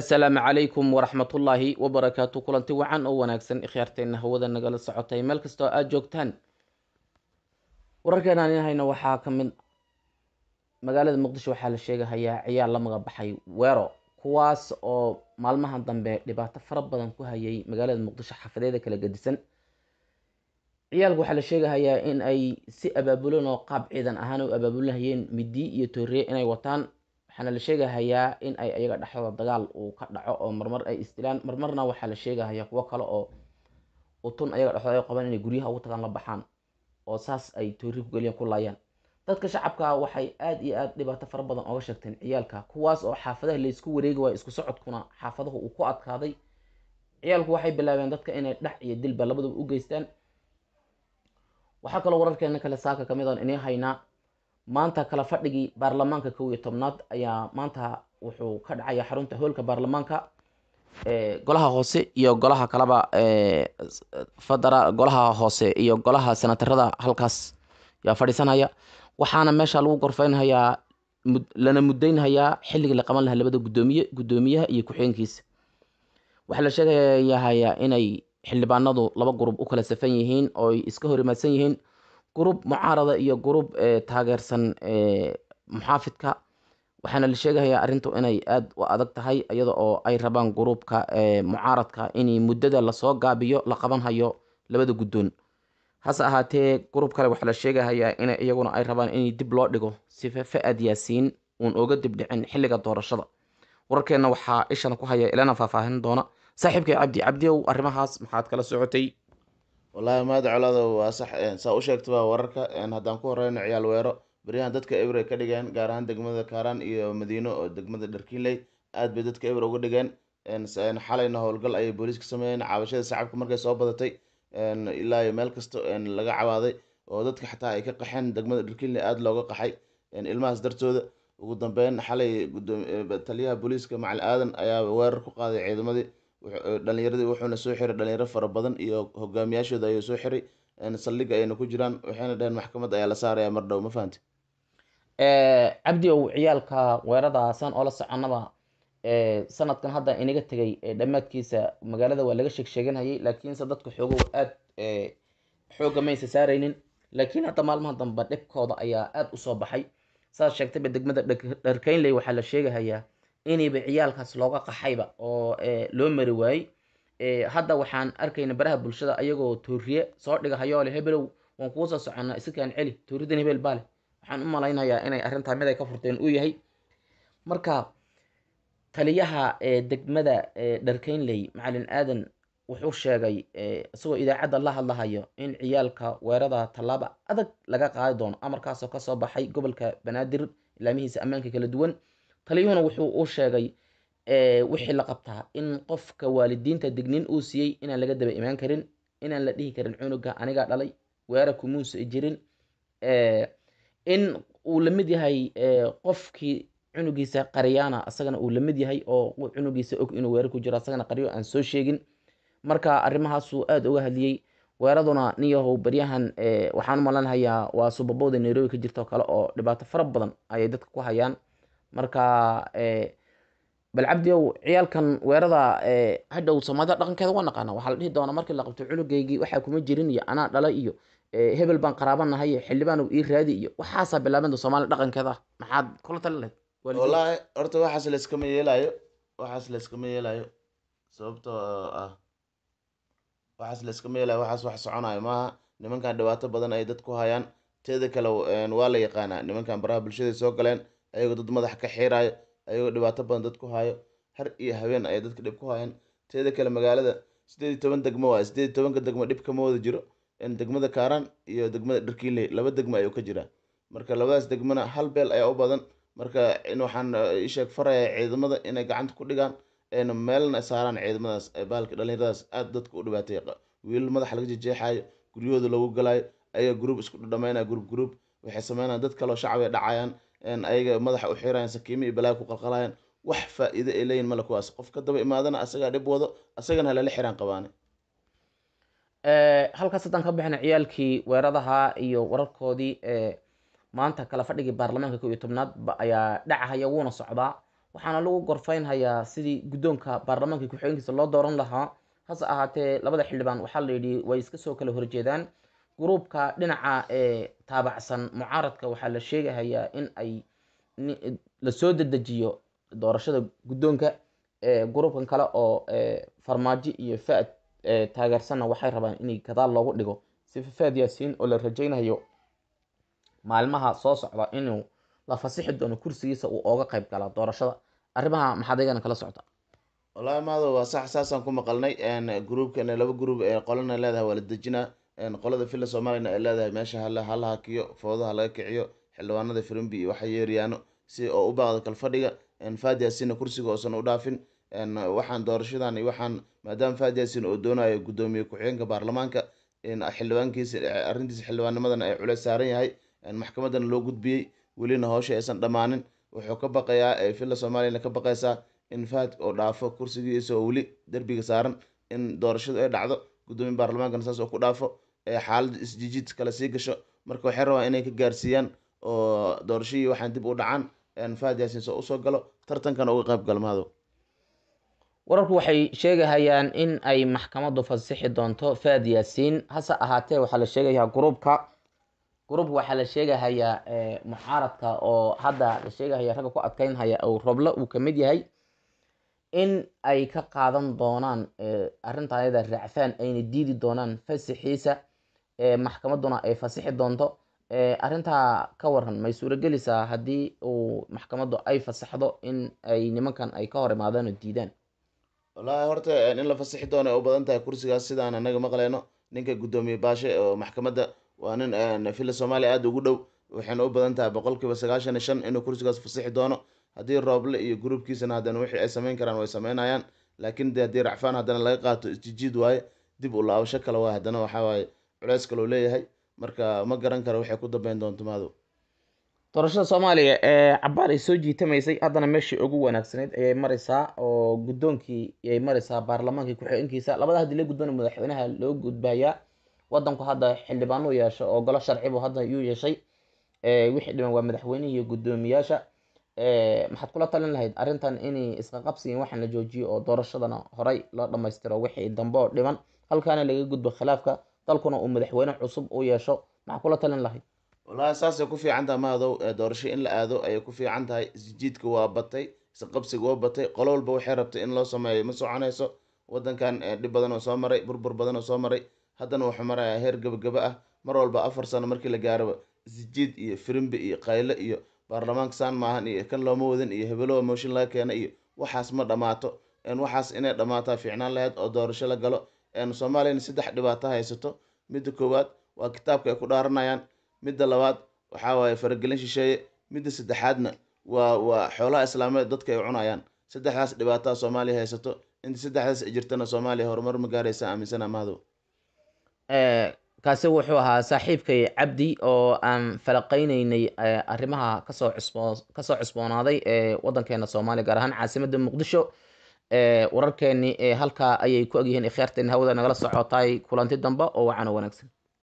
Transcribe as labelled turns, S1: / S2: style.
S1: assalaamu calaykum waraxmatullaahi wabarakaatu kulanti wacan oo wanaagsan ikhyaarteenna hawada nagala socotay meel kasta oo aada joogtaan wararkeen aan inahayna waxaa ka mid magaalada muqdisho waxaa la sheegahayaa ciyaal la magabaxay weero kuwaas oo maalmahan dambe dhibaato fara badan ku hayay magaalada muqdisho xafadeeda kala gedisan ciyaalku waxaa la sheegahayaa in ay si abaabulan oo qaab ciidan ahaan u abaabulahayeen midi iyo tooree inay wataan waxaana la sheegahayaa in ay ayaga dhexdooda dagaal uu ka dhaco oo marmar ay isdilaan marmarna waxaa la sheegahayaa kuwo kale oo utun ayaga dhexdooda ay qabaan inay guryaha ugu tagaan la baxaan oo saas ay toori ku geliyaan ku laayaan dadka shacabka waxay aada iyo aada dhibaato fara badan oga sheegteen ciyaalka kuwaas oo xaafadaha laysku wareegi waayo isku socodkuna xaafadahu uu ku adkaaday ciyaalku waxay bilaabeen dadka inay dhac iyo dilba labadaba u geystaan waxaa kaloo wararkeena kale saaka ka mid oon ah inii haynaa maanta kala fadhigii baarlamaanka kow iyo tobnaad ayaa maanta wuxuu ka dhacaya xarunta hoolka baarlamaanka eh, golaha hoose iyo golaha kalaba eh, fadara golaha hoose iyo golaha senatarada halkaas yaa fadhiisanaya waxaana meesha lagu gorfeynhayaa lana muddeynhayaa xilligii la qaban lahaa labada gudoomiye guddoomiyaha iyo ku-xigeenkiisa waxaa la sheegayayaa inay xildhibaanadu laba gurub u kala safan yihiin ooy iska hor imaadsan yihiin gurub mucaarada iyo gurub eh, taageersan eh, muxaafidka waxaana la sheegayaa arintu inay aad u adag tahay iyada oo ay rabaan gruubka eh, mucaaradka in muddada lasoo gaabiyo la qabanhayo labada guddoon hase ahaatee gurub kale waxaa la sheegahayaa in iyaguna ay rabaan in dib loo dhigo sife fa-ad yaasiin uun oga dibdhicin xilliga doorashada wararkeenna waxaa ishan ku haya ilana faahfaahin doona saaxiibkay cabdi cabdi ow arrimahaas maxaad kala socotay
S2: walahi madacolaada waa sax saa u sheegtaba wararka haddaan ku horeyno ciyaal weero beryahan dadka eber ay ka dhigeen gaar ahaan degmada kaaraan iyo madiino oo degmada dharkiinley aad bay dadka eber uga dhigeen xalayna howlgal ayay booliiska sameeyeen cabashada sacabka markay soo badatay ilaa meel kasta laga cabaaday oo dadka xataa ay ka qaxeen degmada dharkiinley aada looga qaxay ilmahaas dartooda ugu dambeyn xalay e, taliyaha booliiska macali aadan ayaa weerar ku qaaday ciidamadii Eh, dhalinyaradi wuxuuna soo xiray dhalinyaro fara badan iyo hogaamiyaashooda ayuu soo xiray saldhiga ayna ku jiraan waxayna dhaheen maxkamad ayaa la saaraya mar dhow ma fahamti eh, cabdi ow ciyaalka weerada saan oo la soconaba
S1: eh, sanadkan hadda inaga tegay dhammaadkiisa magaalada waa laga sheeg sheeganhayay laakiinse dadka xoogow aada xooga maysa saaraynin laakiin hadda maalmaha dambe dhibkooda ayaa aada usoo baxay saas sheegtayba degmada dharkaynley waxaa la sheegahayaa inayba ciyaalkaas looga qaxayba oo eh, loo mari waayey eh, hadda waxaan arkayna baraha bulshada ayagoo tooriye soo dhiga hayoole hebelow waan kuu soo soconaa isakaan celi tooridan hebel baa leh waxaan u malaynayaa inay arrintaa mid ka furteen uu yahay marka taliyaha eh, degmada dharkaynley macalin aadan wuxuu sheegay isagoo idaacadda la hadlahayo in ciyaalka weerada tallaaba adag laga qaadi doono amarkaasoo kasoo baxay gobolka banaadir ilaamihiisa ammaanka kala duwan taliyuhuna wuxuu u sheegay eh, wixii la qabtaa in qofka waalidiinta degniin uu siiyey inaan laga daba imaan karin inaan la dhihi karin cunuga anigaa dhalay weera kumuusa jirin eh, in uu lamid yahay eh, qofkii cunugiisa qariyaana asagana uu lamid yahay oo cunugiisa og inuu weera ku jiro asagana qaryo aan soo sheegin marka arrimahaasuu aada uga hadliyey weeraduna niyahow baryahan waxaan u malanhayaa waa subabowda nairobi ka jirta oo kale oo dhibaato fara badan ayay dadka ku hayaan marka eh, balcabdi ow ciyaalkan weerada eh, hadhow soomaalida dhaqankeeda waa naqaana waxaa la dhihi doonaa markii la qabto cunugeygii waxaa kuma jirin iyo anaa dhala iyo eh, hebel baan qaraaban nahay iyo xildhibaanow ii raadi iyo waxaasaa bilaabanta soomaalida dhaqankeeda maxaad kula tali lahayd
S2: wallaahi horta waxaas layskama yeelayo waxaas layskama yeelaayo sababtoo ah waxaas layskama yeelaayo waxaas wax soconayo maaha nimankan dhibaato badan ay dad ku hayaan teeda kale waa la yaqaanaa nimankan baraha bulshada soo galeen ayagoo dad madax ka xiiraayo ayagoo dhibaato badan dad ku haayo har iyo habeen ayay dadka dhib ku hayaan teeda kale magaalada sideed iyo toban degmo waaye sideed iyo tobanka degmo dhib kama wada jiro degmada kaaraan iyo degmada dharkiinley laba degmo ayuu ka jiraa marka labadaas degmona hal beel ayaa u badan marka waxaan uh, isheeg faraya ciidamada inay gacanta ku dhigaan ayna meelna saaraan ciidamadaas baalka dhallinyaradaas aada dadka u dhibaateey wiilal madaxa laga jejeexaayo guryahooda lagu galaayo ayaa gruub isku dhadhamaynaya gruub gruub waxay sameynaya dad kaloo shacbiga dhacayaan ayaga madaxa u xirayaan sakiimo iyo ku qalqalayan wax faa'iido ay leeyihin male kuwaas qofka daba imaadana asagaa dhib wado asagana halala xiraan qabaane halkaas haddaan ka bixina ciyaalkii weeradaha iyo wararkoodii ee
S1: maanta kala fadhigii baarlamaanka kow iyo tobnaad ayaa dhacahaya wuuna socdaa waxaana lagu gorfaynhayaa sidii guddoonka baarlamaanka ku-xigeenkiisa loo dooran lahaa hase ahaatee labada xildhibaan waxaa la yidhi way iska soo kala horjeedaan gruubka dhinaca ee eh, taabacsan mucaaradka waxaa la sheegahayaa in ay lasoo dedejiyo doorashada guddoonka eh, gruubkan kale oo eh, farmaajo iyo faad taageersanna waxay rabaan inay gadaal loogu dhigo sifa faad yaasiin oo la rajaynayo maalmaha soo socda inuu la fasixi doono kursigiisa uu ooga qayb gala doorashada arrimaha maxaad aygana kala socota
S2: wallaahi maado waa sax saasaan ku maqalnay gruubkan laba gruub ee qolana leedahay waa la dejinaa qolada villa somalina ay leedahay meesha hala hakiyo foodaha laga kiciyo xildhibaanada firimbi iyo waxa yeeryaano si oo u baaqda kalfadhiga fadiasin kursiga oosan u dhaafin waxaan doorashadan iyo waxaan maadaama fadiasin oo doonayo guddoomiye ku-xigeenka baarlamaanka xildhibaankiis arrintiisa xildhibaanimadan ay culeys saaran yahay maxkamadana loo gudbiyey welina hoosha aysan dhammaanin wuxuu ka baqayaa fila somalina ka baqaysaa in faad oo dhaafo kursigiisa oo weli derbiga saaran in doorashadu ay dhacdo guddoomiye baarlamaankana saas oo ku dhaafo xaaladda isjijiid kale sii gasho marka waxay rabaan inay ka gaarsiiyaan oo doorashadii waxaan dib u dhacaan fahad yaasin soo usoo galo tartankana uga qayb galmaado
S1: wararku waxay sheegahayaan in ay maxkamaddu fasixi doonto fahad yaasiin hase ahaatee waxaa la sheegayaa gruubka gruubka waxaa la sheegahayaa mucaaradka oo hadda la sheegahaya ragga ku adkeynhaya ou roble uu ka mid yahay in ay ka qaadan doonaan arrintan ayada raacfaan ayna diidi doonaan fasixiisa maxkamaduna ay fasixi doonto arrintaa ka waran may suuragelisaa haddii uu maxkamaddu ay fasaxdo in ay nimankan ay ka hor imaadaan oo diidaan
S2: wallaahi horta in la fasixi doono ay u badan tahay kursigaas sidaan anaga maqleyno ninka guddoomiye baashe oo maxkamadda waa nin filla soomaaliya aada ugu dhow waxayna u badan tahay boqolkiiba sagaashan iyo shan inuu kursigaas fasixi doono haddii rooble iyo gruubkiisana haddana wixii ay sameyn karaan way sameynayaan laakiin de haddii racfaan haddana laga qaato istijiid waaye dib u laabasho kale waa haddana waxaa waaye culays kaloo leeyahay marka ma garan kara waxay ku dambeyn doonto madow doorashada soomaaliya ee cabaar ay soo jiitamaysay haddana meeshii ugu wanaagsanayd ayay mareysaa
S1: oo guddoonkii ayay mareysaa baarlamaankii ku-xigeenkiisa labada haddii la gudbana madaxweynaha loo gudbayaa wadanku hadda xildhibaanuu yeesho oo golo sharcibu hadda yuu yeeshay wixii dhiman waa madaxweynihii iyo guddoomiyaasha maxaad kula talin lahayd arrintan inay iska qabsiyin waxaan la joojiyo oo doorashadana horay loo dhamaystiro wixii dambe oo dhiman halkaana laga gudbo khilaafka dalkuna uu madaxweyne cusub uu yeesho maxaa kula talin lahayd
S2: walahi saasay ku fiican tahay mahadw doorasho in la aado ayay ku fiican tahay isjiidka waa batay isqabsiga waa batay qolo walba waxay rabtay in loo sameeyo ma soconayso wadankan dhib badan oo soo maray burbur badan oo soo maray haddana wuxuu marayaa heer gabagaba ah mar walba afar sano markii la gaaraba isjiid iyo firimbi iyo kayle iyo baarlamaanka saan maahan iyo kan looma wadan iyo hebelowa mooshin laga keena iyo waxaas ma dhammaato waxaas inay dhammaataa fiicnaan lahayd oo doorasho la galo soomaaliyana saddex dhibaato haysato midda koowaad waa kitaabka ay ku dhaaranayaan midda labaad waxaa waaye faragelin shisheeye midda saddexaadna waa waa xoolaha islaameed dadka ay cunayaan saddexdaas dhibaataa soomaaliya haysato inta saddexdaas ay jirtana soomaaliya horumar ma gaaraysa aaminsana mahdow eh, kaasi
S1: wuxuu ahaa saaxiibkay cabdi oo aan falaqaynaynay eh, arrimaha kasoo cusboonaaday ee eh, waddankeena soomaaliya gaar ahaan caasimadda muqdisho wararkeennii halkaa ayay ku egyihiin ikhyaarteenni hawada nagala socotaay kulanti dambe oo wacan oo wanaagsan